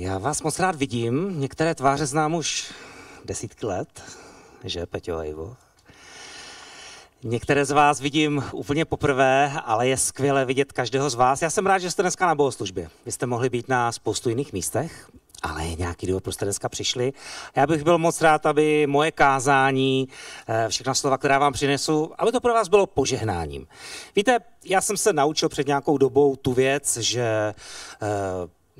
Já vás moc rád vidím. Některé tváře znám už desítky let, že, Peťo a Ivo? Některé z vás vidím úplně poprvé, ale je skvělé vidět každého z vás. Já jsem rád, že jste dneska na bohoslužbě. Vy jste mohli být na spoustu jiných místech, ale nějaký důvod, proč jste dneska přišli. Já bych byl moc rád, aby moje kázání, eh, všechna slova, která vám přinesu, aby to pro vás bylo požehnáním. Víte, já jsem se naučil před nějakou dobou tu věc, že eh,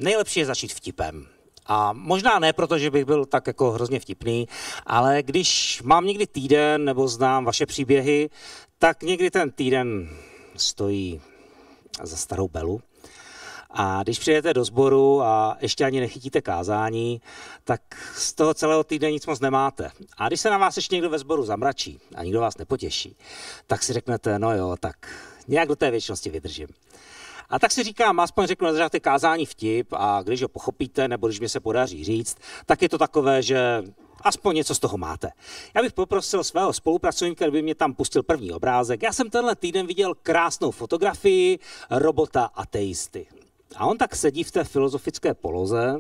Nejlepší je začít vtipem. A možná ne, protože bych byl tak jako hrozně vtipný, ale když mám někdy týden nebo znám vaše příběhy, tak někdy ten týden stojí za starou belu. A když přijete do sboru a ještě ani nechytíte kázání, tak z toho celého týdne nic moc nemáte. A když se na vás ještě někdo ve sboru zamračí a nikdo vás nepotěší, tak si řeknete, no jo, tak nějak do té věčnosti vydržím. A tak si říkám, aspoň řeknu na začátek kázání vtip a když ho pochopíte, nebo když mě se podaří říct, tak je to takové, že aspoň něco z toho máte. Já bych poprosil svého spolupracovníka, aby mě tam pustil první obrázek. Já jsem tenhle týden viděl krásnou fotografii robota ateisty. A on tak sedí v té filozofické poloze.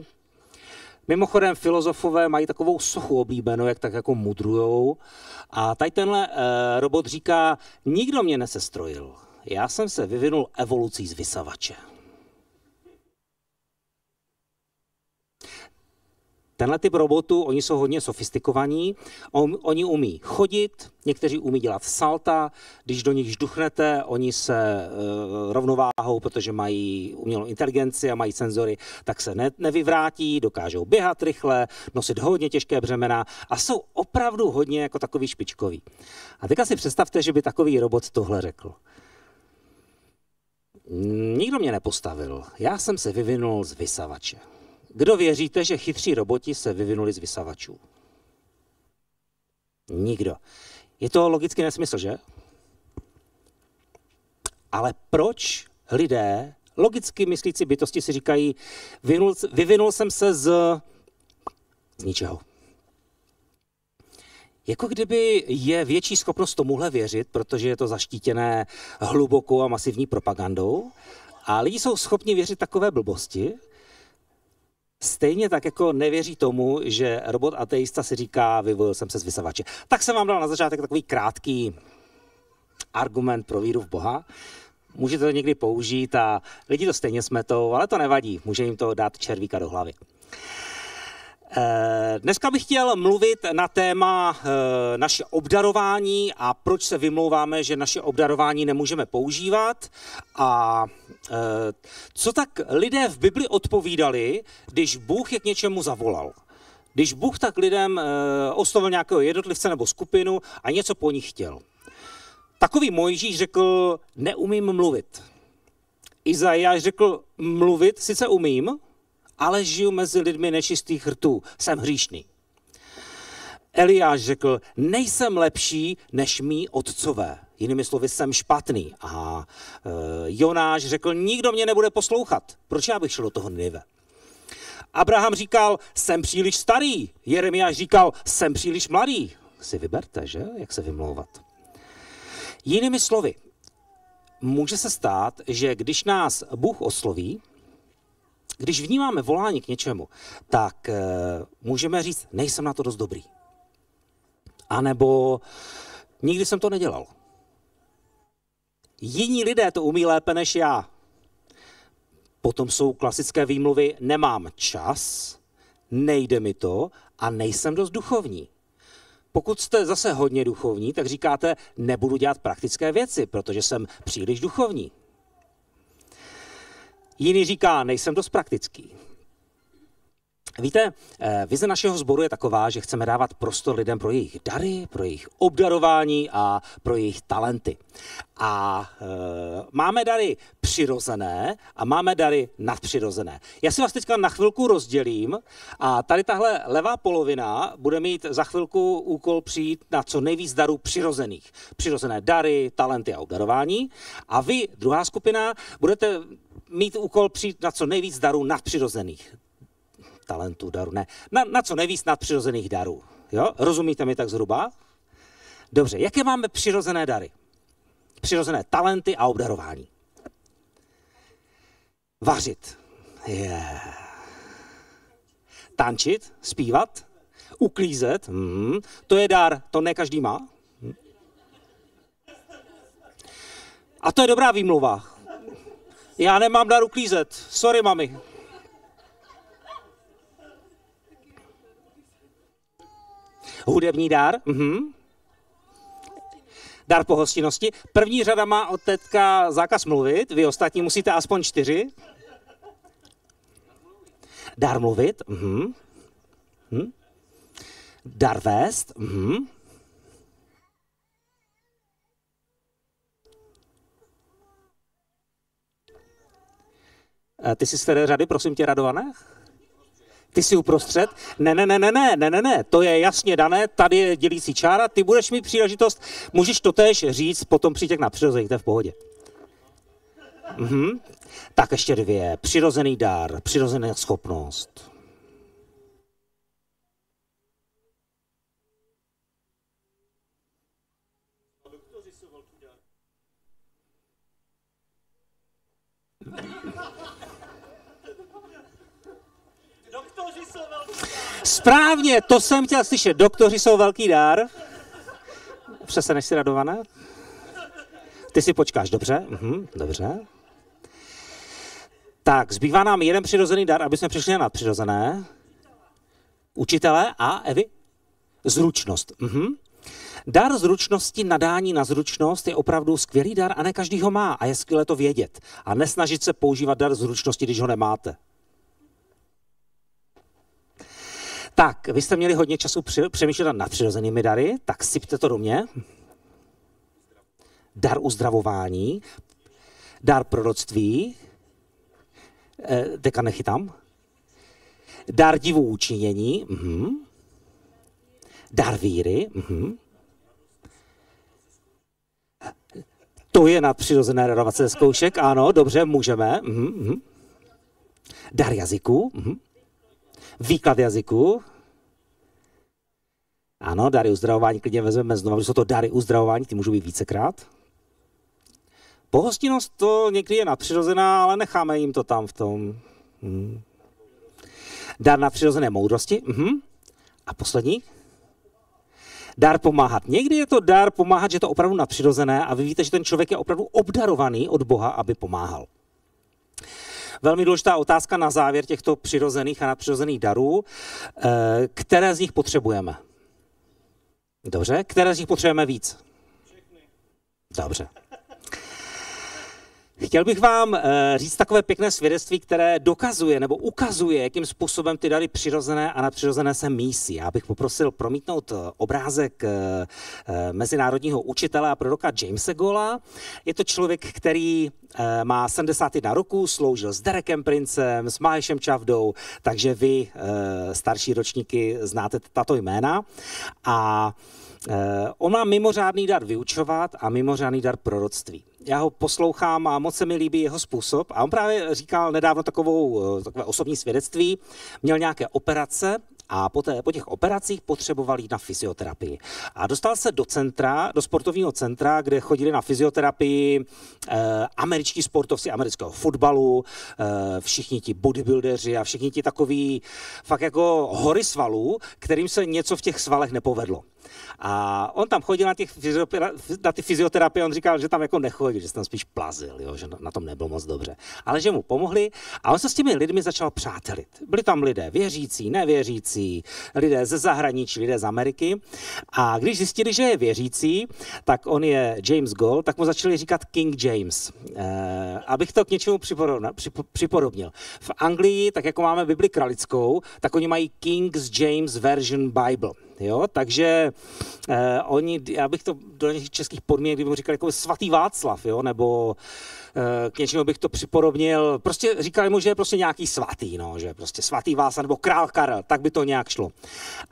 Mimochodem, filozofové mají takovou sochu oblíbenou, jak tak jako mudrujou. A tady tenhle eh, robot říká, nikdo mě nesestrojil já jsem se vyvinul evolucí z vysavače. Tenhle typ robotů, oni jsou hodně sofistikovaní, on, oni umí chodit, někteří umí dělat salta, když do nich žduchnete, oni se e, rovnováhou, protože mají umělou inteligenci a mají senzory, tak se ne, nevyvrátí, dokážou běhat rychle, nosit hodně těžké břemena a jsou opravdu hodně jako takový špičkový. A teďka si představte, že by takový robot tohle řekl. Nikdo mě nepostavil. Já jsem se vyvinul z vysavače. Kdo věříte, že chytří roboti se vyvinuli z vysavačů? Nikdo. Je to logicky nesmysl, že? Ale proč lidé, logicky myslící bytosti, si říkají, vyvinul, vyvinul jsem se z, z ničeho? Jako kdyby je větší schopnost tomuhle věřit, protože je to zaštítěné hlubokou a masivní propagandou. A lidi jsou schopni věřit takové blbosti, Stejně tak jako nevěří tomu, že robot ateista si říká, vyvolil jsem se z vysavače. Tak jsem vám dal na začátek takový krátký argument pro víru v Boha. Můžete to někdy použít a lidi to stejně smetou, ale to nevadí, může jim to dát červíka do hlavy. Eh, dneska bych chtěl mluvit na téma eh, naše obdarování a proč se vymlouváme, že naše obdarování nemůžeme používat a eh, co tak lidé v Bibli odpovídali, když Bůh je k něčemu zavolal. Když Bůh tak lidem oslovil nějakého jednotlivce nebo skupinu a něco po nich chtěl. Takový Mojžíš řekl, neumím mluvit. Izajáš řekl, mluvit sice umím, ale žiju mezi lidmi nečistých hrtů, jsem hříšný. Eliáš řekl, nejsem lepší než mý otcové. Jinými slovy, jsem špatný. A e, Jonáš řekl, nikdo mě nebude poslouchat. Proč já bych šel do toho Nive? Abraham říkal, jsem příliš starý. Jeremiáš říkal, jsem příliš mladý. Si vyberte, že? Jak se vymlouvat. Jinými slovy, může se stát, že když nás Bůh osloví, když vnímáme volání k něčemu, tak e, můžeme říct, nejsem na to dost dobrý. A nebo nikdy jsem to nedělal. Jiní lidé to umí lépe než já. Potom jsou klasické výmluvy, nemám čas, nejde mi to a nejsem dost duchovní. Pokud jste zase hodně duchovní, tak říkáte, nebudu dělat praktické věci, protože jsem příliš duchovní jiný říká, nejsem dost praktický. Víte, eh, vize našeho sboru je taková, že chceme dávat prostor lidem pro jejich dary, pro jejich obdarování a pro jejich talenty. A e, máme dary přirozené a máme dary nadpřirozené. Já si vás teďka na chvilku rozdělím a tady tahle levá polovina bude mít za chvilku úkol přijít na co nejvíc darů přirozených. Přirozené dary, talenty a obdarování. A vy, druhá skupina, budete mít úkol přijít na co nejvíc darů nadpřirozených. Talentů, darů, ne. Na, na co nejvíc nadpřirozených darů. Jo? Rozumíte mi tak zhruba? Dobře, jaké máme přirozené dary? Přirozené talenty a obdarování. Vařit. Yeah. Tančit, zpívat, uklízet. Mm. To je dar, to ne každý má. Hmm. A to je dobrá výmluva. Já nemám na uklízet. Sorry, mami. Hudební dar? Mhm. Dar po hostinosti. První řada má od tetka zákaz mluvit, vy ostatní musíte aspoň čtyři. Dar mluvit. Mhm. Mhm. Dar vést. Mhm. Eh, ty jsi z které řady, prosím tě, Radované? Ty jsi uprostřed? Ne, ne, ne, ne, ne, ne, ne, ne, to je jasně dané, tady je dělící čára, ty budeš mít příležitost, můžeš to též říct, potom přijď na přirozený, to je v pohodě. Mhm. Tak ještě dvě, přirozený dar, přirozená schopnost. Správně, to jsem chtěl slyšet. Doktoři jsou velký dár. Přeseneš si radované? Ty si počkáš, dobře? Mhm, dobře. Tak, zbývá nám jeden přirozený dar, aby jsme přišli na nadpřirozené. Učitele a Evi. Zručnost. Mhm. Dar zručnosti, nadání na zručnost je opravdu skvělý dar a ne každý ho má a je skvělé to vědět. A nesnažit se používat dar zručnosti, když ho nemáte. Tak, vy jste měli hodně času přemýšlet nad přirozenými dary, tak sypte to do mě. Dar uzdravování, dar proroctví, deka eh, nechytám, dar divu učinění, mhm. dar víry, mhm. to je na přirozené radovace zkoušek, ano, dobře, můžeme, mhm. mhm. dar jazyku, mhm. Výklad jazyku. Ano, dary uzdravování klidně vezmeme znovu, protože jsou to dary uzdravování, ty můžou být vícekrát. Pohostinnost to někdy je nadpřirozená, ale necháme jim to tam v tom. Hmm. Dar na přirozené moudrosti. huh mhm. A poslední? Dar pomáhat. Někdy je to dar pomáhat, že je to opravdu nadpřirozené a vy víte, že ten člověk je opravdu obdarovaný od Boha, aby pomáhal. Velmi důležitá otázka na závěr těchto přirozených a nadpřirozených darů. Eh, které z nich potřebujeme? Dobře, které z nich potřebujeme víc? Dobře. Chtěl bych vám eh, říct takové pěkné svědectví, které dokazuje nebo ukazuje, jakým způsobem ty dary přirozené a nadpřirozené se mísí. Já bych poprosil promítnout eh, obrázek eh, mezinárodního učitele a proroka Jamesa Gola. Je to člověk, který má 71 roku, sloužil s Derekem Princem, s Máješem Čavdou, takže vy, starší ročníky, znáte tato jména. A on má mimořádný dar vyučovat a mimořádný dar proroctví já ho poslouchám a moc se mi líbí jeho způsob. A on právě říkal nedávno takovou, eh, takové osobní svědectví, měl nějaké operace a poté po těch operacích potřeboval jít na fyzioterapii. A dostal se do centra, do sportovního centra, kde chodili na fyzioterapii eh, američtí sportovci amerického fotbalu, eh, všichni ti bodybuildeři a všichni ti takový fakt jako hory svalů, kterým se něco v těch svalech nepovedlo. A on tam chodil na, těch na ty fyzioterapie, on říkal, že tam jako nechodí, že se tam spíš plazil, jo, že na tom nebylo moc dobře. Ale že mu pomohli a on se s těmi lidmi začal přátelit. Byli tam lidé věřící, nevěřící, lidé ze zahraničí, lidé z Ameriky. A když zjistili, že je věřící, tak on je James Gold, tak mu začali říkat King James. E, abych to k něčemu připodobnil. V Anglii, tak jako máme Bibli kralickou, tak oni mají King's James Version Bible. Jo? Takže eh, oni, já bych to do nějakých českých podmínek, kdybych říkal jako svatý Václav, jo? nebo eh, k něčemu bych to připodobnil, prostě říkali mu, že je prostě nějaký svatý, no? že prostě svatý Václav nebo král Karel, tak by to nějak šlo.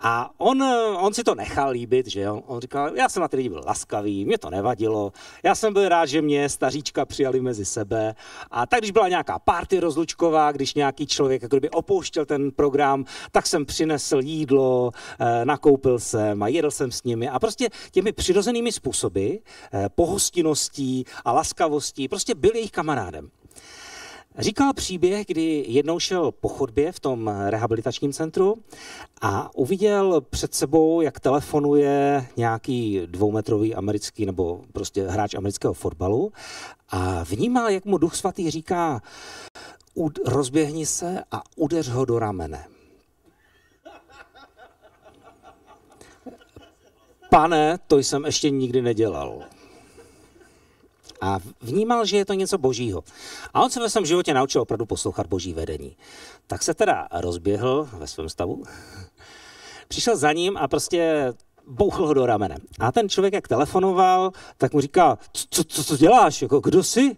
A on, eh, on si to nechal líbit, že on, on říkal, já jsem na ty lidi byl laskavý, mě to nevadilo, já jsem byl rád, že mě staříčka přijali mezi sebe a tak, když byla nějaká party rozlučková, když nějaký člověk jako kdyby opouštěl ten program, tak jsem přinesl jídlo, eh, nakoupil koupil jsem a jedl jsem s nimi a prostě těmi přirozenými způsoby, eh, pohostiností a laskavostí, prostě byl jejich kamarádem. Říkal příběh, kdy jednou šel po chodbě v tom rehabilitačním centru a uviděl před sebou, jak telefonuje nějaký dvoumetrový americký nebo prostě hráč amerického fotbalu a vnímal, jak mu duch svatý říká, rozběhni se a udeř ho do ramene. pane, to jsem ještě nikdy nedělal. A vnímal, že je to něco božího. A on se ve svém životě naučil opravdu poslouchat boží vedení. Tak se teda rozběhl ve svém stavu, přišel za ním a prostě bouchl ho do ramene. A ten člověk, jak telefonoval, tak mu říkal, co, co, co děláš, jako, kdo jsi?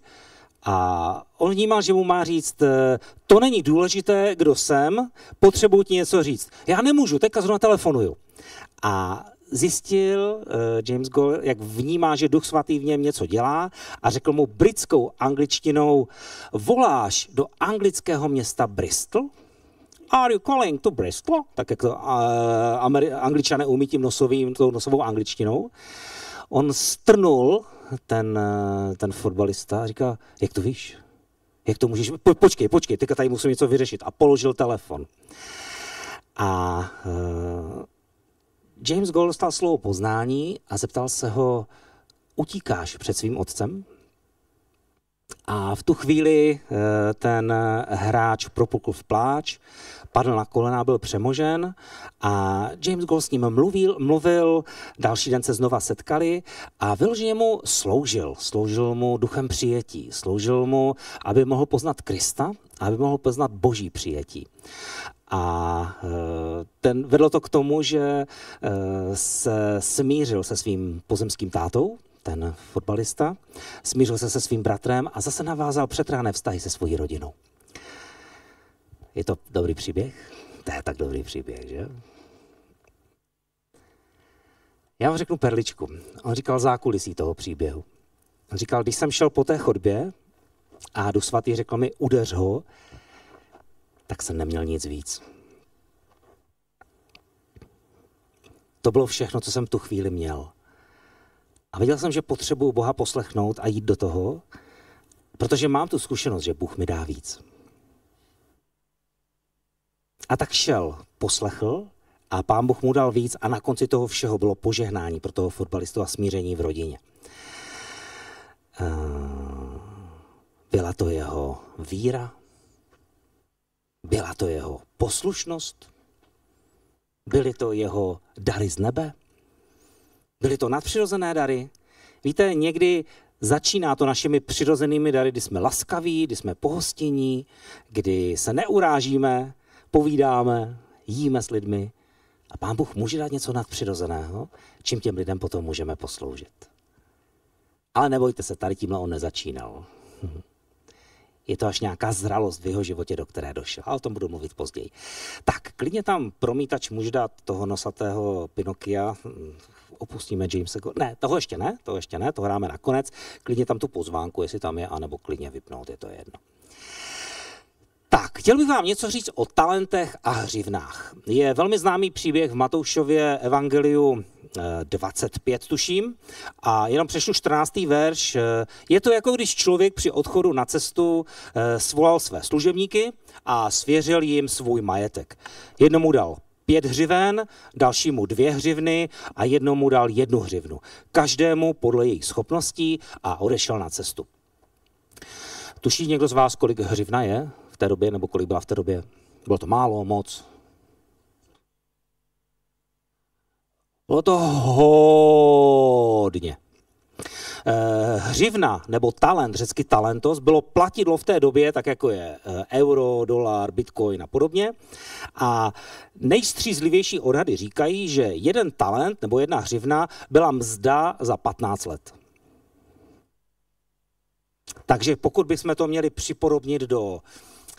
A on vnímal, že mu má říct, e, to není důležité, kdo jsem, potřebuji ti něco říct. Já nemůžu, teďka zrovna telefonuju. A zjistil uh, James Gold, jak vnímá, že Duch Svatý v něm něco dělá a řekl mu britskou angličtinou, voláš do anglického města Bristol? Are you calling to Bristol? Tak jak to uh, Ameri- angličané umí tím nosovým, tou nosovou angličtinou. On strnul ten, uh, ten fotbalista a říká, jak to víš? Jak to můžeš? Po, počkej, počkej, teďka tady musím něco vyřešit. A položil telefon. A uh, James Gold dostal slovo poznání a zeptal se ho, utíkáš před svým otcem? A v tu chvíli eh, ten hráč propukl v pláč, padl na kolena, byl přemožen a James Gold s ním mluvil, mluvil, další den se znova setkali a vyloženě mu sloužil, sloužil mu duchem přijetí, sloužil mu, aby mohl poznat Krista, aby mohl poznat boží přijetí. A eh, ten, vedlo to k tomu, že eh, se smířil se svým pozemským tátou, ten fotbalista, smířil se se svým bratrem a zase navázal přetráné vztahy se svojí rodinou. Je to dobrý příběh? To je tak dobrý příběh, že? Já vám řeknu perličku. On říkal zákulisí toho příběhu. On říkal, když jsem šel po té chodbě a Duch Svatý řekl mi, udeř ho, tak jsem neměl nic víc. To bylo všechno, co jsem tu chvíli měl. A viděl jsem, že potřebuju Boha poslechnout a jít do toho, protože mám tu zkušenost, že Bůh mi dá víc. A tak šel, poslechl a pán Bůh mu dal víc a na konci toho všeho bylo požehnání pro toho fotbalistu a smíření v rodině. Eh, byla to jeho víra, byla to jeho poslušnost? Byly to jeho dary z nebe? Byly to nadpřirozené dary? Víte, někdy začíná to našimi přirozenými dary, kdy jsme laskaví, kdy jsme pohostinní, kdy se neurážíme, povídáme, jíme s lidmi. A pán Bůh může dát něco nadpřirozeného, čím těm lidem potom můžeme posloužit. Ale nebojte se, tady tímhle on nezačínal. Je to až nějaká zralost v jeho životě, do které došel. A o tom budu mluvit později. Tak, klidně tam promítač může dát toho nosatého Pinokia, opustíme Jamesa. Ne, toho ještě ne, toho ještě ne, to hráme nakonec. Klidně tam tu pozvánku, jestli tam je, anebo klidně vypnout, je to jedno. Tak, chtěl bych vám něco říct o talentech a hřivnách. Je velmi známý příběh v Matoušově evangeliu 25, tuším. A jenom přešlu 14. verš. Je to jako když člověk při odchodu na cestu eh, svolal své služebníky a svěřil jim svůj majetek. Jednomu dal pět hřiven, dalšímu dvě hřivny a jednomu dal jednu hřivnu. Každému podle jejich schopností a odešel na cestu. Tuší někdo z vás, kolik hřivna je v té době, nebo kolik byla v té době? Bylo to málo, moc? Bylo to hodně. Eh, hřivna nebo talent, řecky talentos, bylo platidlo v té době, tak jako je eh, euro, dolar, bitcoin a podobně. A nejstřízlivější odhady říkají, že jeden talent nebo jedna hřivna byla mzda za 15 let. Takže pokud bychom to měli připodobnit do,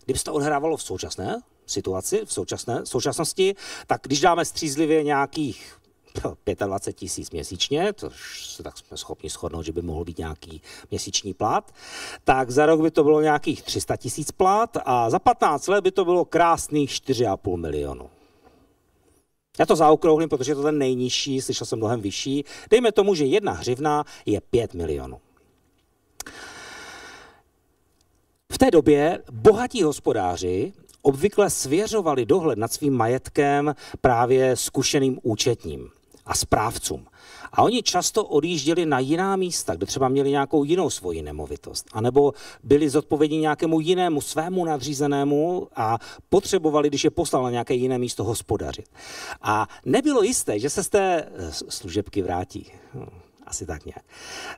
kdyby se to odhrávalo v současné situaci, v současné, v současnosti, tak když dáme střízlivě nějakých 25 tisíc měsíčně, což se tak jsme schopni shodnout, že by mohl být nějaký měsíční plat, tak za rok by to bylo nějakých 300 tisíc plat a za 15 let by to bylo krásných 4,5 milionu. Já to zaokrouhlím, protože je to ten nejnižší, slyšel jsem mnohem vyšší. Dejme tomu, že jedna hřivna je 5 milionů. V té době bohatí hospodáři obvykle svěřovali dohled nad svým majetkem právě zkušeným účetním a správcům. A oni často odjížděli na jiná místa, kde třeba měli nějakou jinou svoji nemovitost, anebo byli zodpovědní nějakému jinému svému nadřízenému a potřebovali, když je poslal na nějaké jiné místo, hospodařit. A nebylo jisté, že se z té eh, služebky vrátí. Asi tak nějak.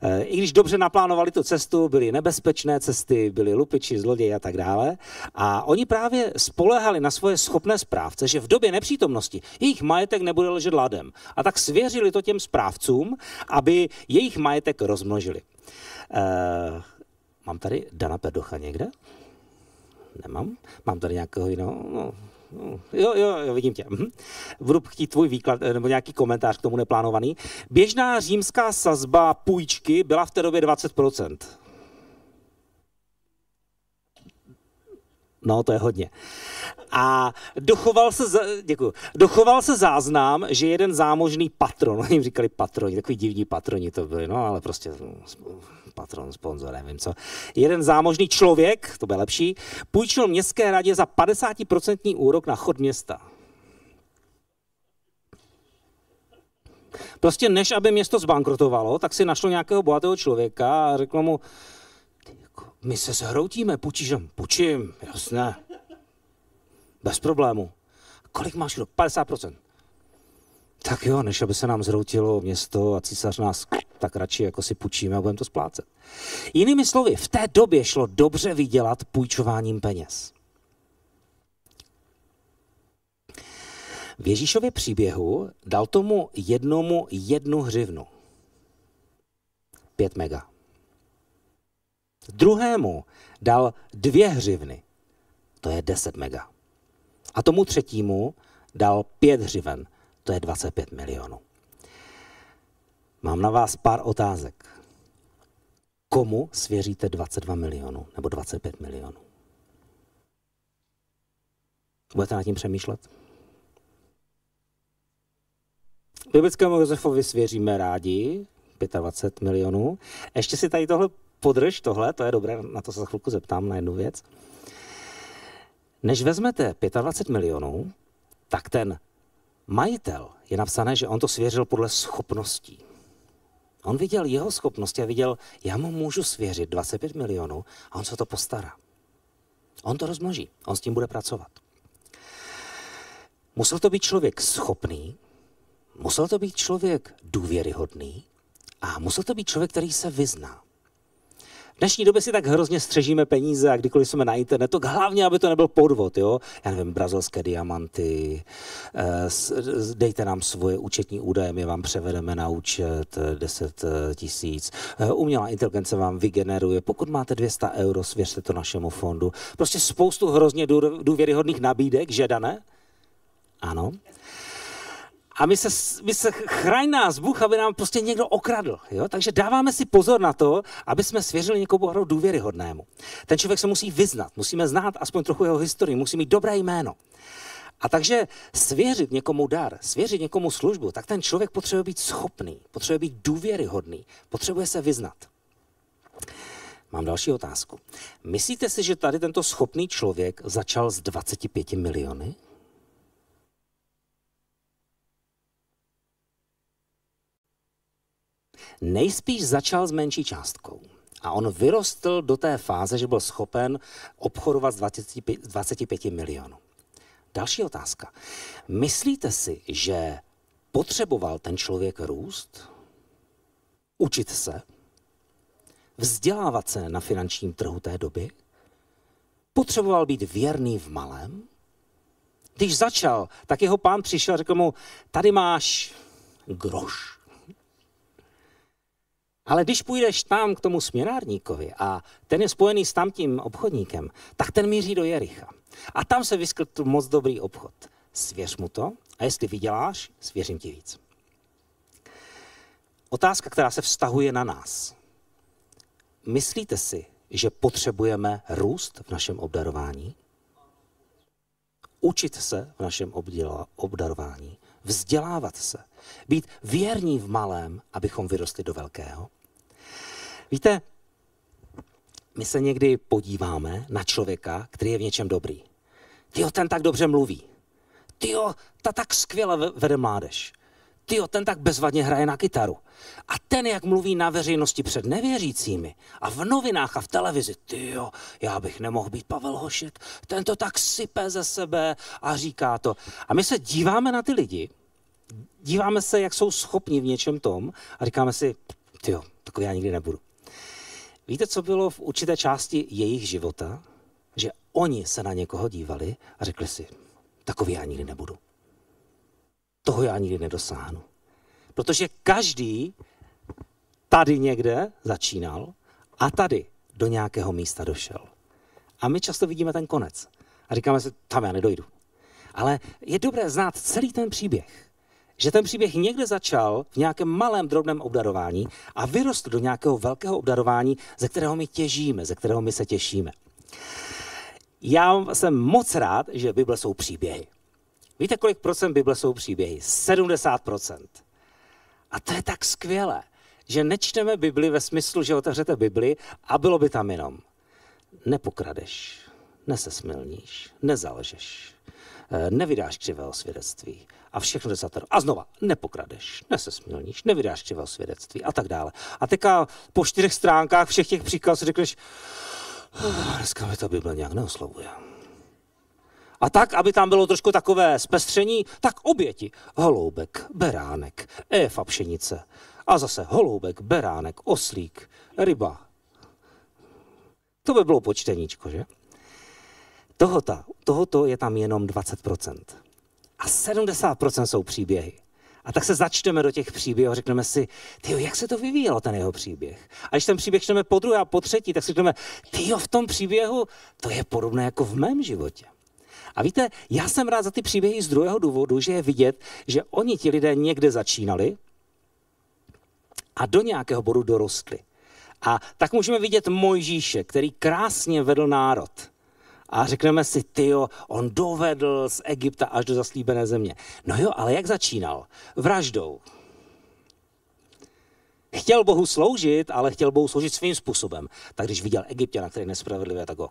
Eh, I když dobře naplánovali tu cestu, byly nebezpečné cesty, byly lupiči, zloději a tak dále. A oni právě spolehali na svoje schopné správce, že v době nepřítomnosti jejich majetek nebude ležet ladem. A tak svěřili to těm správcům, aby jejich majetek rozmnožili. Uh, mám tady Dana Perdocha někde? Nemám. Mám tady nějakého jiného? No, Hm. Jo, jo, jo, vidím tě. Mhm. Budu chtít tvůj výklad eh, nebo nějaký komentář k tomu neplánovaný. Běžná římská sazba půjčky byla v té době 20%. No, to je hodně. A dochoval se, děkuju, dochoval se záznam, že jeden zámožný patron, jim říkali patroni, takový divní patroni to byli, no ale prostě hm, patron, sponzor, nevím co. Jeden zámožný člověk, to byl lepší, půjčil městské radě za 50% úrok na chod města. Prostě než aby město zbankrotovalo, tak si našlo nějakého bohatého člověka a řekl mu, jako, my se zhroutíme, půjčíš Půjčím, jasné. Bez problému. Kolik máš, kdo? 50% tak jo, než aby se nám zroutilo město a císař nás tak radši jako si půjčíme a budeme to splácet. Jinými slovy, v té době šlo dobře vydělat půjčováním peněz. V Ježíšově příběhu dal tomu jednomu jednu hřivnu. pět mega. Druhému dal dvě hřivny. To je deset mega. A tomu třetímu dal pět hřiven to je 25 milionů. Mám na vás pár otázek. Komu svěříte 22 milionů nebo 25 milionů? Budete nad tím přemýšlet? Biblickému Josefovi svěříme rádi 25 milionů. Ještě si tady tohle podrž, tohle, to je dobré, na to se za chvilku zeptám na jednu věc. Než vezmete 25 milionů, tak ten majitel je napsané, že on to svěřil podle schopností. On viděl jeho schopnosti a viděl, já mu můžu svěřit 25 milionů a on se to postará. On to rozmnoží, on s tím bude pracovat. Musel to být člověk schopný, musel to být člověk důvěryhodný a musel to být člověk, který se vyzná. V dnešní době si tak hrozně střežíme peníze a kdykoliv jsme na internetu, hlavně, aby to nebyl podvod, jo? Já nevím, brazilské diamanty, eh, dejte nám svoje účetní údaje, my vám převedeme na účet 10 eh, eh, tisíc. Umělá inteligence vám vygeneruje, pokud máte 200 euro, svěřte to našemu fondu. Prostě spoustu hrozně důvěryhodných nabídek, že dané? Ano a my se, my se chraň nás Bůh, aby nám prostě někdo okradl. Jo? Takže dáváme si pozor na to, aby jsme svěřili někomu hodnou důvěryhodnému. Ten člověk se musí vyznat, musíme znát aspoň trochu jeho historii, musí mít dobré jméno. A takže svěřit někomu dar, svěřit někomu službu, tak ten člověk potřebuje být schopný, potřebuje být důvěryhodný, potřebuje se vyznat. Mám další otázku. Myslíte si, že tady tento schopný člověk začal s 25 miliony? Nejspíš začal s menší částkou. A on vyrostl do té fáze, že byl schopen obchodovat s 25, 25 milionů. Další otázka. Myslíte si, že potřeboval ten člověk růst, učit se, vzdělávat se na finančním trhu té doby? Potřeboval být věrný v malém? Když začal, tak jeho pán přišel a řekl mu, tady máš groš. Ale když půjdeš tam k tomu směnárníkovi a ten je spojený s tamtím obchodníkem, tak ten míří do Jericha. A tam se vyskytl moc dobrý obchod. Svěř mu to a jestli vyděláš, svěřím ti víc. Otázka, která se vztahuje na nás. Myslíte si, že potřebujeme růst v našem obdarování? Učit se v našem obdělo, obdarování vzdělávat se, být věrní v malém, abychom vyrostli do velkého. Víte, my se někdy podíváme na člověka, který je v něčem dobrý. Ty ten tak dobře mluví. Ty ta tak skvěle vede mládež ty ten tak bezvadně hraje na kytaru. A ten, jak mluví na veřejnosti před nevěřícími a v novinách a v televizi, ty jo, já bych nemohl být Pavel Hošek, ten to tak sype ze sebe a říká to. A my se díváme na ty lidi, díváme se, jak jsou schopni v něčem tom a říkáme si, ty jo, takový já nikdy nebudu. Víte, co bylo v určité části jejich života? Že oni se na někoho dívali a řekli si, takový já nikdy nebudu toho já nikdy nedosáhnu. Protože každý tady někde začínal a tady do nějakého místa došel. A my často vidíme ten konec a říkáme si, tam já nedojdu. Ale je dobré znát celý ten příběh. Že ten příběh někde začal v nějakém malém drobném obdarování a vyrostl do nějakého velkého obdarování, ze kterého my těžíme, ze kterého my se těšíme. Já jsem moc rád, že Bible jsou příběhy. Víte, kolik procent Bible jsou příběhy? 70 procent. A to je tak skvělé, že nečteme Bibli ve smyslu, že otevřete Bibli a bylo by tam jenom. Nepokradeš, nesesmilníš, nezalžeš, eh, nevydáš křivého svědectví a všechno desatero. A znova, nepokradeš, nesesmilníš, nevydáš křivého svědectví a tak dále. A teďka po čtyřech stránkách všech těch příkazů řekneš, dneska mi to Bible nějak neoslovuje. A tak, aby tam bylo trošku takové zpestření, tak oběti. Holoubek, beránek, éfa pšenice. A zase holoubek, beránek, oslík, ryba. To by bylo počteníčko, že? Tohota, tohoto je tam jenom 20%. A 70% jsou příběhy. A tak se začneme do těch příběhů a řekneme si, ty, jak se to vyvíjelo, ten jeho příběh. A když ten příběh čteme po druhé a po třetí, tak si řekneme, tyjo, v tom příběhu to je podobné jako v mém životě. A víte, já jsem rád za ty příběhy z druhého důvodu, že je vidět, že oni ti lidé někde začínali a do nějakého bodu dorostli. A tak můžeme vidět Mojžíše, který krásně vedl národ. A řekneme si, ty jo, on dovedl z Egypta až do zaslíbené země. No jo, ale jak začínal? Vraždou. Chtěl Bohu sloužit, ale chtěl Bohu sloužit svým způsobem. Tak když viděl na který je nespravedlivý, tak ho...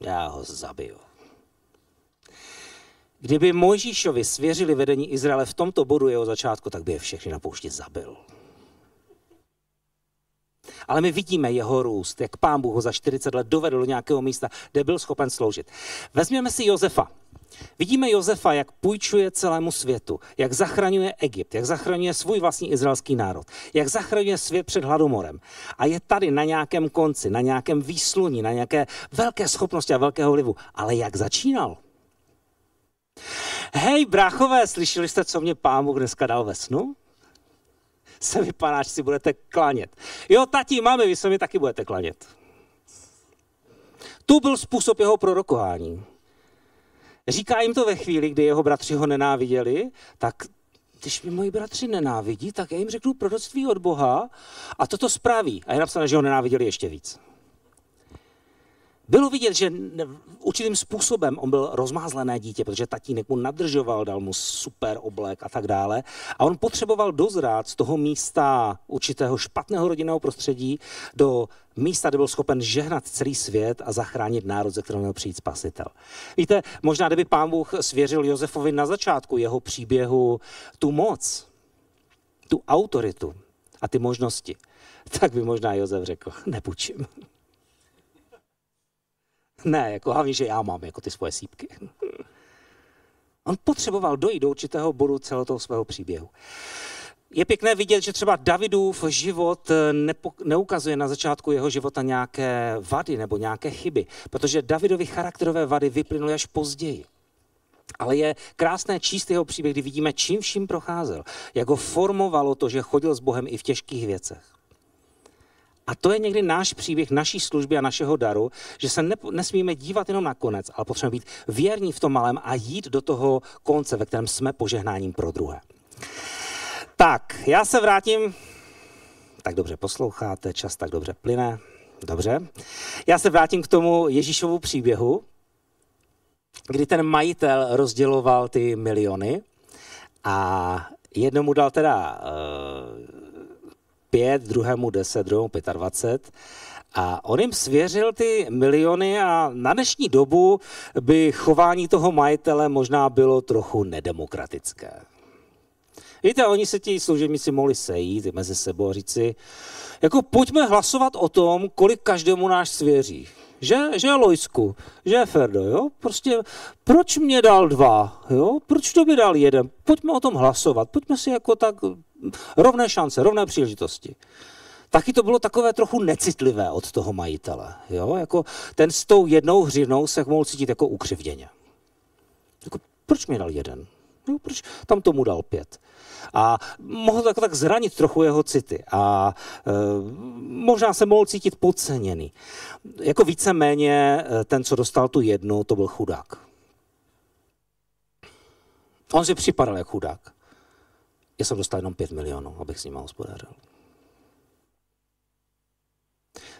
Já ho zabiju. Kdyby Mojžíšovi svěřili vedení Izraele v tomto bodu jeho začátku, tak by je všechny na poušti zabil. Ale my vidíme jeho růst, jak pán Bůh ho za 40 let dovedl do nějakého místa, kde byl schopen sloužit. Vezměme si Josefa. Vidíme Josefa, jak půjčuje celému světu, jak zachraňuje Egypt, jak zachraňuje svůj vlastní izraelský národ, jak zachraňuje svět před hladomorem. A je tady na nějakém konci, na nějakém výsluní, na nějaké velké schopnosti a velkého vlivu. Ale jak začínal? Hej, bráchové, slyšeli jste, co mě pán Bůh dneska dal ve snu? Se mi panáčci, budete klanět. Jo, tatí, máme, vy se mi taky budete klanět. Tu byl způsob jeho prorokování. Říká jim to ve chvíli, kdy jeho bratři ho nenáviděli, tak když mi moji bratři nenávidí, tak já jim řeknu proroctví od Boha a toto spraví. A je napsané, že ho nenáviděli ještě víc. Bylo vidět, že určitým způsobem on byl rozmázlené dítě, protože tatínek mu nadržoval, dal mu super oblek a tak dále. A on potřeboval dozrát z toho místa určitého špatného rodinného prostředí do místa, kde byl schopen žehnat celý svět a zachránit národ, ze kterého měl přijít spasitel. Víte, možná kdyby pán Bůh svěřil Josefovi na začátku jeho příběhu tu moc, tu autoritu a ty možnosti, tak by možná Josef řekl, nepůjčím. Ne, jako hlavně, že já mám jako ty svoje sípky. On potřeboval dojít do určitého bodu celého toho svého příběhu. Je pěkné vidět, že třeba Davidův život eh, nepo, neukazuje na začátku jeho života nějaké vady nebo nějaké chyby, protože Davidovi charakterové vady vyplynuly až později. Ale je krásné číst jeho příběh, kdy vidíme, čím vším procházel, jak ho formovalo to, že chodil s Bohem i v těžkých věcech. A to je někdy náš příběh, naší služby a našeho daru, že se ne, nesmíme dívat jenom na konec, ale potřebujeme být věrní v tom malém a jít do toho konce, ve kterém jsme požehnáním pro druhé. Tak, já se vrátím. Tak dobře posloucháte, čas tak dobře plyne. Dobře. Já se vrátím k tomu Ježíšovu příběhu, kdy ten majitel rozděloval ty miliony a jednomu dal teda uh, 5, druhému 10, druhému 25. A on jim svěřil ty miliony a na dnešní dobu by chování toho majitele možná bylo trochu nedemokratické. Víte, oni se ti služebníci mohli sejít mezi sebou a říci, jako pojďme hlasovat o tom, kolik každému náš svěří že, že Lojsku, že Ferdo, jo? Prostě proč mě dal dva, jo? Proč to by dal jeden? Pojďme o tom hlasovat, pojďme si jako tak rovné šance, rovné příležitosti taky to bylo takové trochu necitlivé od toho majitele. Jo? Jako ten s tou jednou hřivnou se mohl cítit jako ukřivděně. Jako, proč mi dal jeden? Jo, proč tam tomu dal pět? a mohl tak, jako tak zranit trochu jeho city a e, možná se mohl cítit podceněný. Jako víceméně e, ten, co dostal tu jednu, to byl chudák. On si připadal jako chudák. Já jsem dostal jenom 5 milionů, abych s ním hospodářil.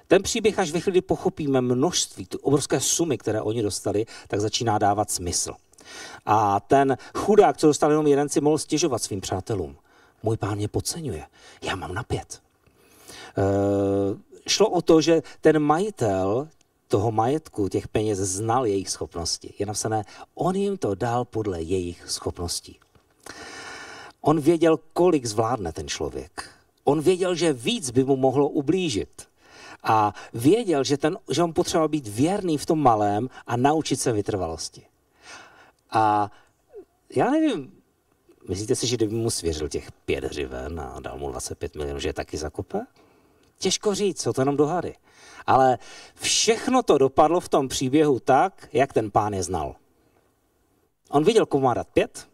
Ten příběh, až ve chvíli pochopíme množství, tu obrovské sumy, které oni dostali, tak začíná dávat smysl. A ten chudák, co dostal jenom jeden, si mohl stěžovat svým přátelům. Můj pán mě podceňuje. Já mám na pět. E, šlo o to, že ten majitel toho majetku, těch peněz, znal jejich schopnosti. Je napsané, on jim to dal podle jejich schopností. On věděl, kolik zvládne ten člověk. On věděl, že víc by mu mohlo ublížit. A věděl, že, ten, že on potřeboval být věrný v tom malém a naučit se vytrvalosti. A já nevím, myslíte si, že kdyby mu svěřil těch pět hřiven a dal mu 25 milionů, že je taky zakope? Těžko říct, jsou to jenom dohady. Ale všechno to dopadlo v tom příběhu tak, jak ten pán je znal. On viděl, komu má dát pět,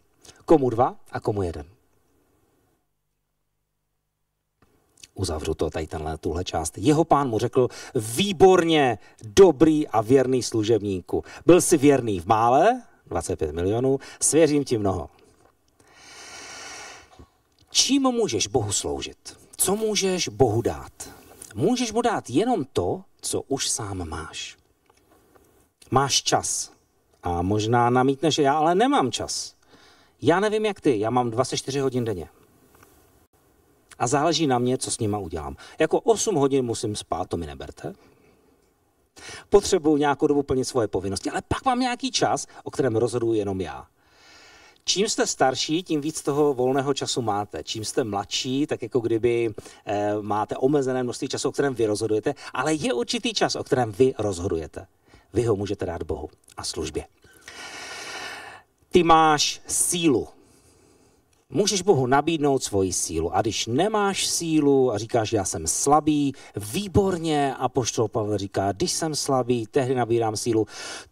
komu dva a komu jeden. uzavřu to tady tenhle, tuhle část. Jeho pán mu řekl, výborně, dobrý a věrný služebníku. Byl si věrný v mále, 25 milionů, svěřím ti mnoho. Čím můžeš Bohu sloužit? Co můžeš Bohu dát? Můžeš mu dát jenom to, co už sám máš. Máš čas. A možná namítneš, že já ale nemám čas. Já nevím, jak ty, já mám 24 hodin denně. A záleží na mě, co s nima udělám. Jako 8 hodin musím spát, to mi neberte, Potřebuju nějakou dobu plnit svoje povinnosti, ale pak mám nějaký čas, o kterém rozhoduju jenom já. Čím jste starší, tím víc toho volného času máte. Čím jste mladší, tak jako kdyby e, máte omezené množství času, o kterém vy rozhodujete, ale je určitý čas, o kterém vy rozhodujete. Vy ho můžete dát Bohu a službě. Ty máš sílu Můžeš Bohu nabídnout svoji sílu. A když nemáš sílu a říkáš, já jsem slabý, výborně, a poštol Pavel říká, když jsem slabý, tehdy nabírám sílu.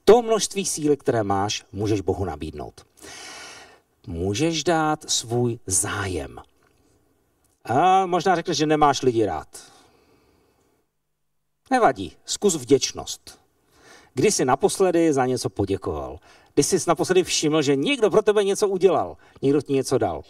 To množství síly, které máš, můžeš Bohu nabídnout. Můžeš dát svůj zájem. A možná řekneš, že nemáš lidi rád. Nevadí, zkus vděčnost. Kdy jsi naposledy za něco poděkoval? kdy jsi naposledy všiml, že někdo pro tebe něco udělal, někdo ti něco dal.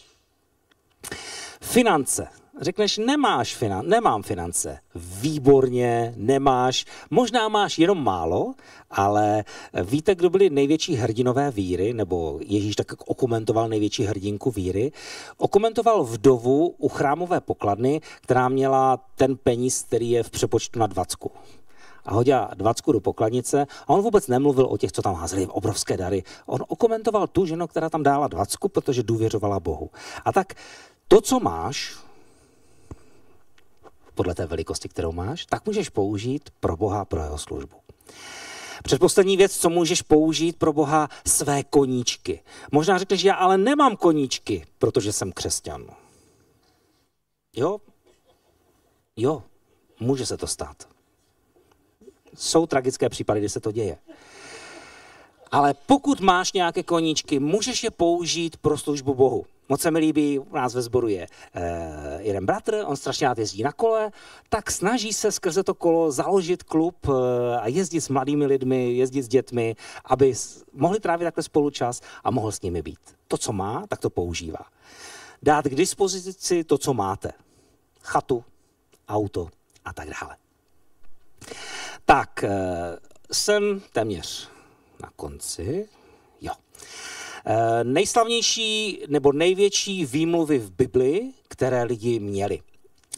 Finance. Řekneš, nemáš finan- nemám finance. Výborně, nemáš. Možná máš jenom málo, ale víte, kdo byli největší hrdinové víry, nebo Ježíš tak okomentoval největší hrdinku víry? Okomentoval vdovu u chrámové pokladny, která měla ten peníz, který je v přepočtu na dvacku a hodila dvacku do pokladnice a on vůbec nemluvil o těch, co tam házeli obrovské dary. On okomentoval tu ženu, která tam dála dvacku, protože důvěřovala Bohu. A tak to, co máš, podle té velikosti, kterou máš, tak můžeš použít pro Boha, pro jeho službu. Předposlední věc, co můžeš použít pro Boha, své koníčky. Možná řekneš, já ale nemám koníčky, protože jsem křesťan. Jo? Jo, může se to stát jsou tragické případy, kdy se to děje. Ale pokud máš nějaké koníčky, můžeš je použít pro službu Bohu. Moc se mi líbí, u nás ve sboru je eh, jeden bratr, on strašně rád jezdí na kole, tak snaží se skrze to kolo založit klub eh, a jezdit s mladými lidmi, jezdit s dětmi, aby mohli trávit takhle spolu čas a mohl s nimi být. To, co má, tak to používá. Dát k dispozici to, co máte. Chatu, auto a tak dále. Tak, eh, jsem téměř na konci. Jo. Eh, nejslavnější nebo největší výmluvy v Bibli, které lidi měli.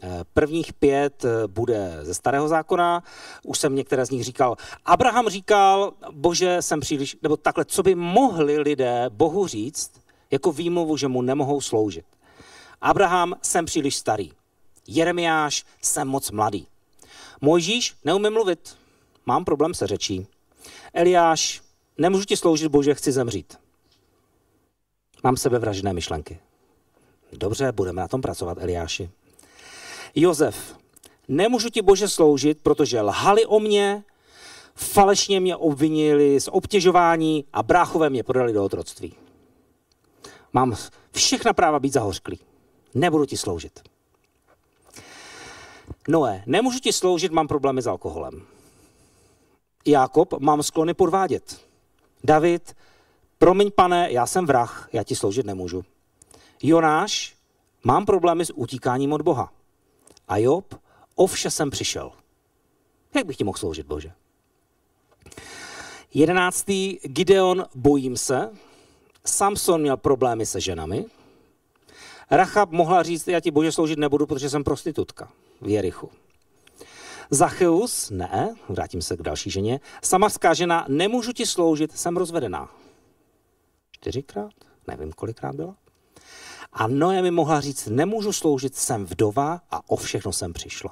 Eh, prvních pět bude ze starého zákona, už jsem některé z nich říkal. Abraham říkal, bože, jsem příliš, nebo takhle, co by mohli lidé Bohu říct, jako výmluvu, že mu nemohou sloužit. Abraham, jsem příliš starý. Jeremiáš, jsem moc mladý. Mojžíš Neumím mluvit, mám problém se řečí. Eliáš, nemůžu ti sloužit, bože, chci zemřít. Mám sebevražedné myšlenky. Dobře, budeme na tom pracovat, Eliáši. Jozef, nemůžu ti bože sloužit, protože lhali o mě, falešně mě obvinili z obtěžování a bráchové mě podali do otroctví. Mám všechna práva být zahořklý. Nebudu ti sloužit. Noé, nemůžu ti sloužit, mám problémy s alkoholem. Jakob, mám sklony podvádět. David, promiň pane, já jsem vrah, já ti sloužit nemůžu. Jonáš, mám problémy s utíkáním od Boha. A Job, o jsem přišel. Jak bych ti mohl sloužit, Bože? Jedenáctý, Gideon, bojím se. Samson měl problémy se ženami. Rachab mohla říct, já ti bože sloužit nebudu, protože jsem prostitutka v Jerichu. Zacheus, ne, vrátím se k další ženě, samarská žena, nemůžu ti sloužit, jsem rozvedená. Čtyřikrát, nevím kolikrát byla. A Noé mi mohla říct, nemůžu sloužit, jsem vdova a o všechno jsem přišla.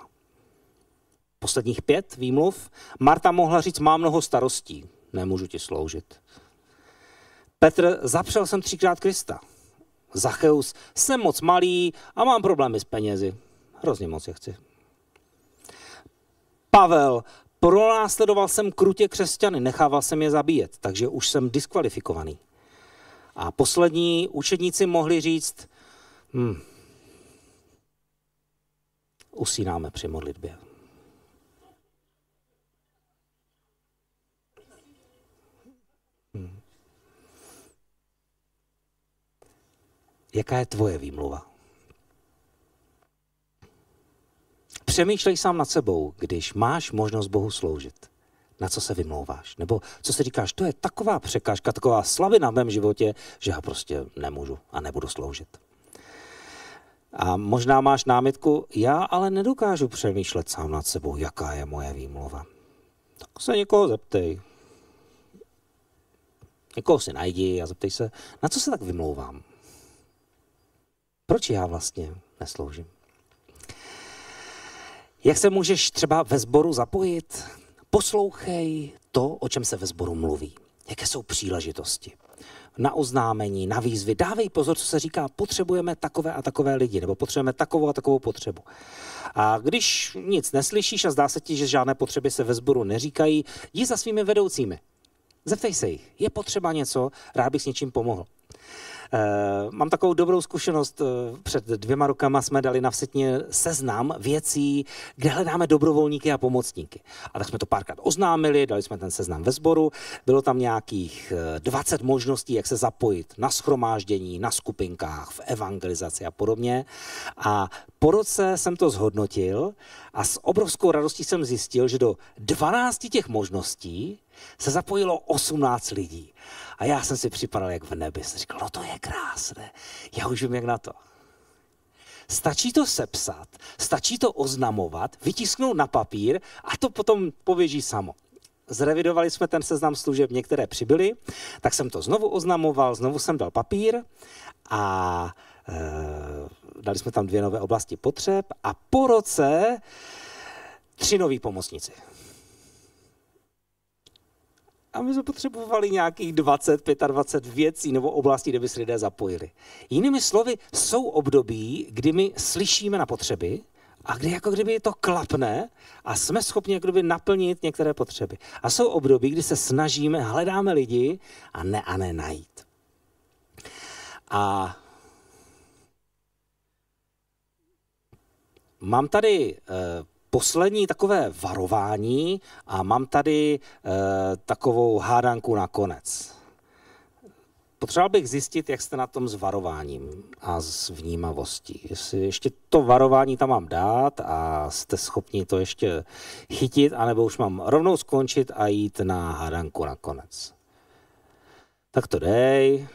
Posledních pět výmluv. Marta mohla říct, mám mnoho starostí, nemůžu ti sloužit. Petr, zapřel jsem třikrát Krista. Zacheus, jsem moc malý a mám problémy s penězi, Hrozně moc je chci. Pavel, pronásledoval jsem krutě křesťany, nechával jsem je zabíjet, takže už jsem diskvalifikovaný. A poslední učedníci mohli říct, hmm, usínáme při modlitbě. Hm. Jaká je tvoje výmluva? Přemýšlej sám nad sebou, když máš možnost Bohu sloužit. Na co se vymlouváš? Nebo co si říkáš, to je taková překážka, taková slabina v mém životě, že já prostě nemůžu a nebudu sloužit. A možná máš námitku, já ale nedokážu přemýšlet sám nad sebou, jaká je moje výmluva. Tak se někoho zeptej. Někoho si najdi a zeptej se, na co se tak vymlouvám? Proč já vlastně nesloužím? Jak se můžeš třeba ve sboru zapojit? Poslouchej to, o čem se ve sboru mluví. Jaké jsou příležitosti? Na oznámení, na výzvy. Dávej pozor, co se říká, potřebujeme takové a takové lidi, nebo potřebujeme takovou a takovou potřebu. A když nic neslyšíš a zdá se ti, že žádné potřeby se ve sboru neříkají, jdi za svými vedoucími. Zeptej se jich, je potřeba něco, rád bych s něčím pomohl. Eh, mám takovou dobrou zkušenost. Eh, před dvěma rokama jsme dali na Vsetně seznam věcí, kde hledáme dobrovolníky a pomocníky. A tak jsme to párkrát oznámili, dali jsme ten seznam ve sboru. Bylo tam nějakých 20 eh, možností, jak se zapojit na schromáždění, na skupinkách, v evangelizaci a podobně. A po roce jsem to zhodnotil a s obrovskou radostí jsem zjistil, že do 12 těch možností se zapojilo 18 lidí. A já jsem si připadal jak v nebi. Jsem říkal, no to je krásné. Já už vím, jak na to. Stačí to sepsat, stačí to oznamovat, vytisknout na papír a to potom pověží samo. Zrevidovali jsme ten seznam služeb, některé přibyly, tak jsem to znovu oznamoval, znovu jsem dal papír a e, dali jsme tam dvě nové oblasti potřeb a po roce tři noví pomocníci a my jsme potřebovali nějakých 20, 25 věcí nebo oblastí, kde by se lidé zapojili. Jinými slovy, jsou období, kdy my slyšíme na potřeby, a kdy jako kdyby to klapne a jsme schopni jako kdyby naplnit některé potřeby. A jsou období, kdy se snažíme, hledáme lidi a ne a ne najít. A mám tady eh, poslední takové varování a mám tady eh, takovou hádanku na konec. Potřeboval bych zjistit, jak jste na tom s varováním a s vnímavostí. Jestli ještě to varování tam mám dát a jste schopni to ještě chytit, anebo už mám rovnou skončit a jít na hádanku na konec. Tak to dej.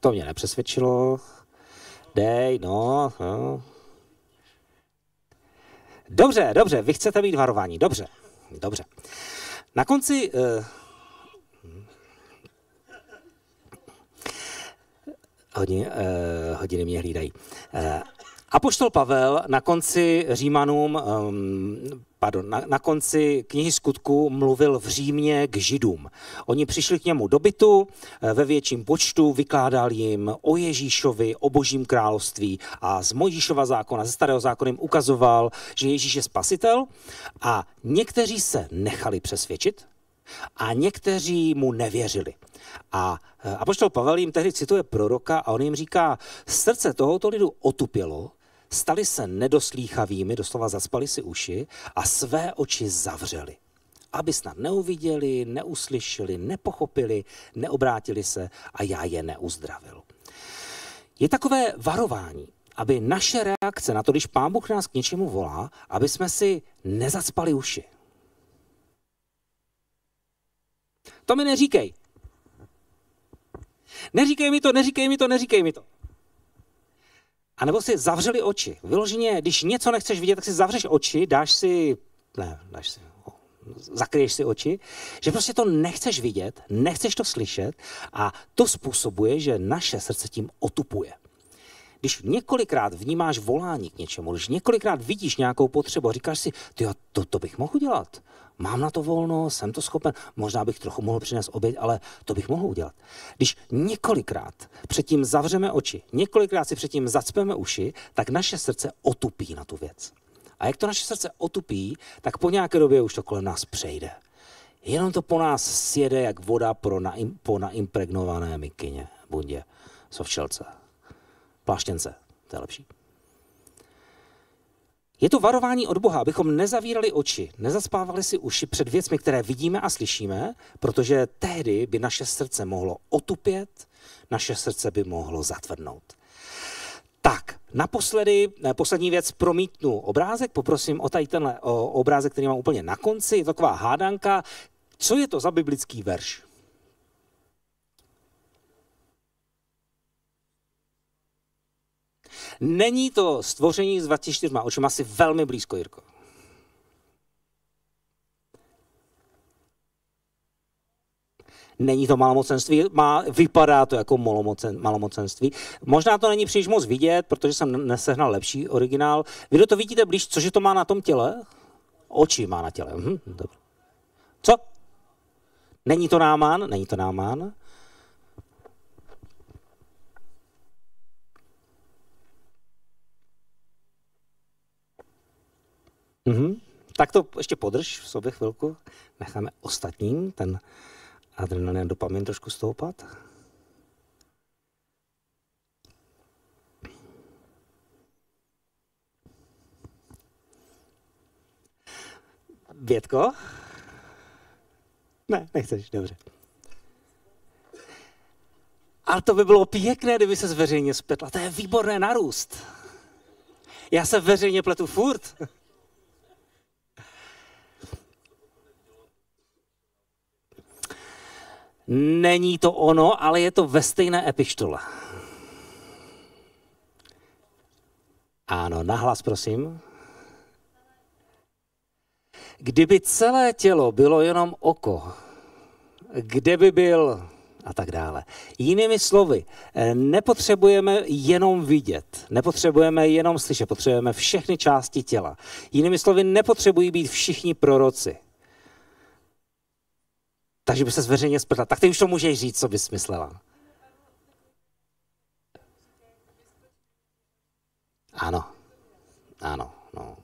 To mě nepřesvědčilo. Dej, no. no. Dobře, dobře, vy chcete být varování, dobře, dobře. Na konci... Eh, hodin, eh, hodiny mě hlídají. Eh, Apoštol Pavel na konci Římanům, ehm, pardon, na, na konci knihy skutku mluvil v Římě k Židům. Oni přišli k němu do bytu eh, ve větším počtu, vykládal jim o Ježíšovi, o božím království a z Mojžíšova zákona, ze starého zákona jim ukazoval, že Ježíš je spasitel a někteří se nechali přesvědčit, a někteří mu nevěřili. A eh, apoštol Pavel jim tehdy cituje proroka a on jim říká, srdce tohoto lidu otupělo, stali se nedoslýchavými, doslova zaspali si uši a své oči zavřeli aby snad neuviděli, neuslyšeli, nepochopili, neobrátili se a já je neuzdravil. Je takové varování, aby naše reakce na to, když Pán Bůh nás k něčemu volá, aby jsme si nezacpali uši. To mi neříkej. Neříkej mi to, neříkej mi to, neříkej mi to. A nebo si zavřeli oči. Vyloženě, když něco nechceš vidět, tak si zavřeš oči, dáš si, ne, dáš si, zakryješ si oči, že prostě to nechceš vidět, nechceš to slyšet a to způsobuje, že naše srdce tím otupuje. Když několikrát vnímáš volání k něčemu, když několikrát vidíš nějakou potřebu a říkáš si, ty to, to bych mohl udělat, mám na to volno, jsem to schopen, možná bych trochu mohl přinést oběť, ale to bych mohl udělat. Když několikrát předtím zavřeme oči, několikrát si předtím zacpeme uši, tak naše srdce otupí na tu věc. A jak to naše srdce otupí, tak po nějaké době už to kolem nás přejde. Jenom to po nás sjede jak voda pro na, po naimpregnované mikině, bundě, sovčelce, pláštěnce, to je lepší. Je to varování od Boha, abychom nezavírali oči, nezaspávali si uši před věcmi, které vidíme a slyšíme, protože tehdy by naše srdce mohlo otupět, naše srdce by mohlo zatvrdnout. Tak, naposledy, eh, poslední věc, promítnu obrázek, poprosím o tady tenhle obrázek, který mám úplně na konci, je to taková hádanka, co je to za biblický verš? Není to stvoření s 24 očima asi velmi blízko, Jirko. Není to malomocenství, má, vypadá to jako malomocen, malomocenství. Možná to není příliš moc vidět, protože jsem nesehnal lepší originál. Vy to vidíte blíž, cože to má na tom těle? Oči má na těle. Hm, Co? Není to námán? Není to námán. Mm-hmm. Tak to ještě podrž v sobě chvilku, necháme ostatním ten adrenalin a dopamin trošku stoupat. Větko? Ne, nechceš, dobře. Ale to by bylo pěkné, kdyby se zveřejně spletla. To je výborné narůst. Já se veřejně pletu furt. Není to ono, ale je to ve stejné epištole. Ano, nahlas, prosím. Kdyby celé tělo bylo jenom oko, kde by byl a tak dále. Jinými slovy, nepotřebujeme jenom vidět, nepotřebujeme jenom slyšet, potřebujeme všechny části těla. Jinými slovy, nepotřebují být všichni proroci takže by se zveřejně zprtla. Tak ty už to můžeš říct, co bys myslela. Ano, ano, no.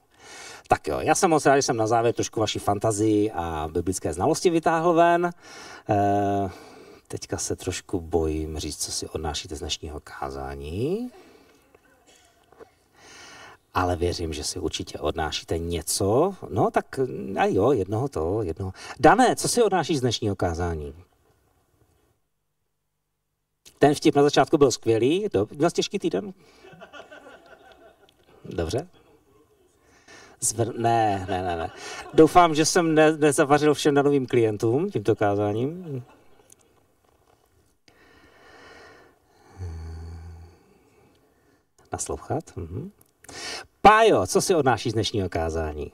Tak jo, já jsem moc rád, že jsem na závěr trošku vaší fantazii a biblické znalosti vytáhl ven. E, teďka se trošku bojím říct, co si odnášíte z dnešního kázání ale věřím, že si určitě odnášíte něco. No tak a jo, jednoho to, jednoho. Dané, co si odnášíš z dnešního kázání? Ten vtip na začátku byl skvělý. Do, měl jsi těžký týden? Dobře. Zvr- ne, ne, ne, ne. Doufám, že jsem ne- nezavařil všem danovým klientům tímto kázáním. Naslouchat. Mhm. Pájo, co si odnáší z dnešního kázání?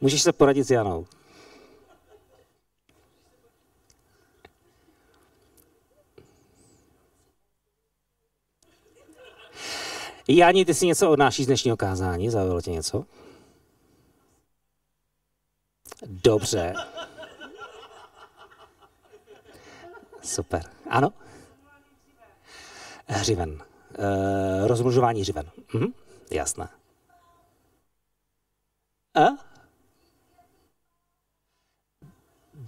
Můžeš se poradit s Janou. Jani, ty si něco odnášíš z dnešního kázání? Zaujalo tě něco? Dobře. Super. Ano? Hřiven. Rozmlužování eh, rozmnožování živen. Mhm. Jasné. A?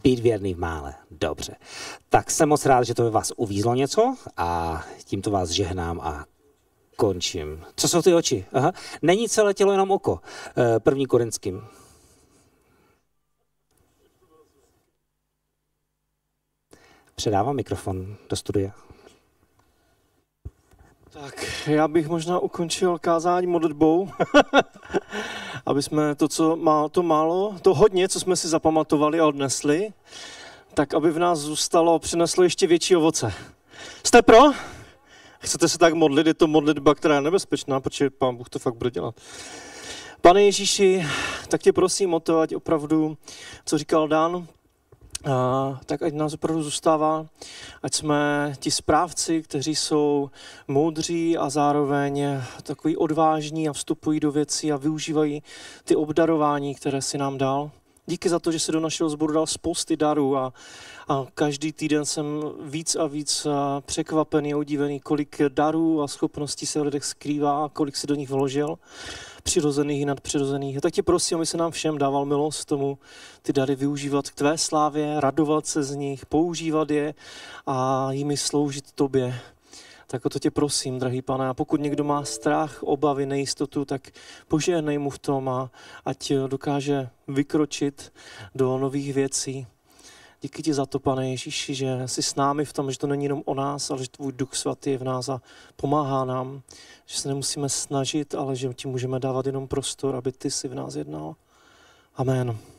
Být věrný v mále. Dobře. Tak jsem moc rád, že to ve vás uvízlo něco a tímto vás žehnám a končím. Co jsou ty oči? Aha. Není celé tělo, jenom oko. Eh, první korinským. Předávám mikrofon do studia. Tak já bych možná ukončil kázání modlitbou, aby jsme to, co má, to málo, to hodně, co jsme si zapamatovali a odnesli, tak aby v nás zůstalo, přineslo ještě větší ovoce. Jste pro? Chcete se tak modlit, je to modlitba, která je nebezpečná, protože pán Bůh to fakt bude dělat. Pane Ježíši, tak tě prosím o to, ať opravdu, co říkal Dan, tak ať nás opravdu zůstává, ať jsme ti správci, kteří jsou moudří a zároveň takový odvážní a vstupují do věcí a využívají ty obdarování, které si nám dal. Díky za to, že se do našeho sboru dal spousty darů a, a každý týden jsem víc a víc eh, překvapený a udívený, kolik darů a schopností se v lidech skrývá a kolik si do nich vložil, přirozených i nadpřirozených. Tak tě prosím, aby se nám všem dával milost tomu ty dary využívat k tvé slávě, radovat se z nich, používat je a jimi sloužit tobě. Tak o to tě prosím, drahý pane. A pokud někdo má strach, obavy, nejistotu, tak požehnej mu v tom a ať dokáže vykročit do nových věcí Díky ti za to, pane Ježíši, že jsi s námi v tom, že to není jenom o nás, ale že tvůj duch svatý je v nás a pomáhá nám, že se nemusíme snažit, ale že ti můžeme dávat jenom prostor, aby ty si v nás jednal. Amen.